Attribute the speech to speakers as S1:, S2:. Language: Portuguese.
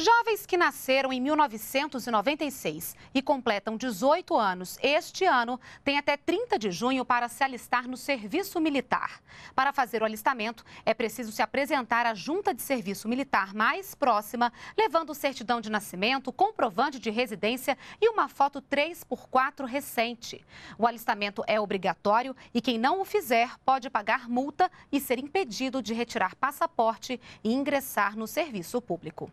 S1: Jovens que nasceram em 1996 e completam 18 anos este ano têm até 30 de junho para se alistar no serviço militar. Para fazer o alistamento, é preciso se apresentar à junta de serviço militar mais próxima, levando certidão de nascimento, comprovante de residência e uma foto 3x4 recente. O alistamento é obrigatório e quem não o fizer pode pagar multa e ser impedido de retirar passaporte e ingressar no serviço público.